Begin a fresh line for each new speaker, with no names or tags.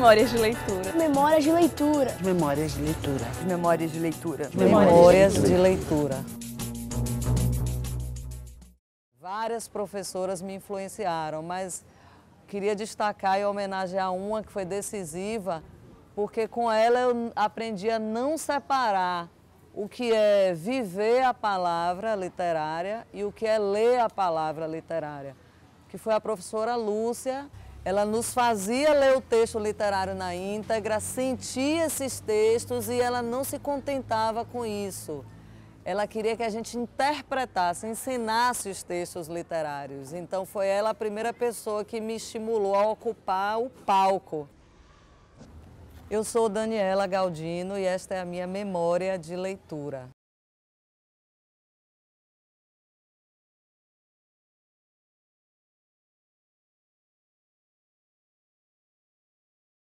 Memórias de leitura. Memórias de leitura. Memórias de leitura. Memórias de leitura. Memórias de leitura. Várias professoras me influenciaram, mas queria destacar e homenagear uma que foi decisiva, porque com ela eu aprendi a não separar o que é viver a palavra literária e o que é ler a palavra literária, que foi a professora Lúcia. Ela nos fazia ler o texto literário na íntegra, sentia esses textos e ela não se contentava com isso. Ela queria que a gente interpretasse, ensinasse os textos literários. Então foi ela a primeira pessoa que me estimulou a ocupar o palco. Eu sou Daniela Galdino e esta é a minha memória de leitura.